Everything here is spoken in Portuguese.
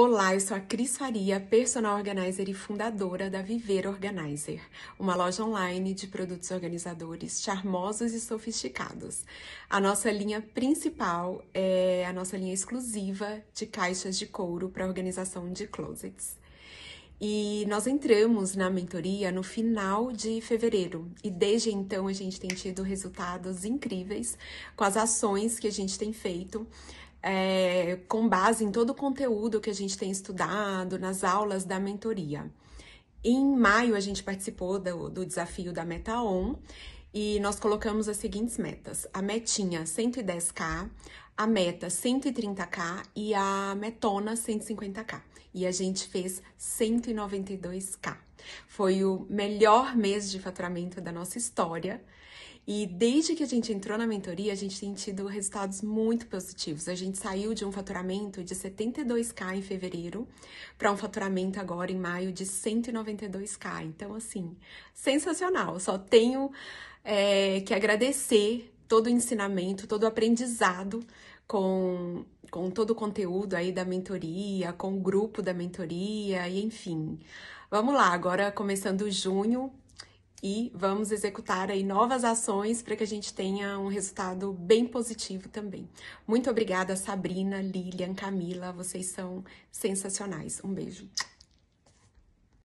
Olá, eu sou a Cris Faria, personal organizer e fundadora da Viver Organizer, uma loja online de produtos organizadores charmosos e sofisticados. A nossa linha principal é a nossa linha exclusiva de caixas de couro para organização de closets. E nós entramos na mentoria no final de fevereiro, e desde então a gente tem tido resultados incríveis com as ações que a gente tem feito é, com base em todo o conteúdo que a gente tem estudado nas aulas da mentoria. Em maio, a gente participou do, do desafio da MetaOn e nós colocamos as seguintes metas: a metinha 110K, a meta 130K e a metona 150K. E a gente fez 192K. Foi o melhor mês de faturamento da nossa história. E desde que a gente entrou na mentoria, a gente tem tido resultados muito positivos. A gente saiu de um faturamento de 72k em fevereiro para um faturamento agora em maio de 192k. Então, assim, sensacional. Só tenho é, que agradecer todo o ensinamento, todo o aprendizado com, com todo o conteúdo aí da mentoria, com o grupo da mentoria, e enfim. Vamos lá, agora começando junho e vamos executar aí novas ações para que a gente tenha um resultado bem positivo também. Muito obrigada, Sabrina, Lilian, Camila, vocês são sensacionais. Um beijo.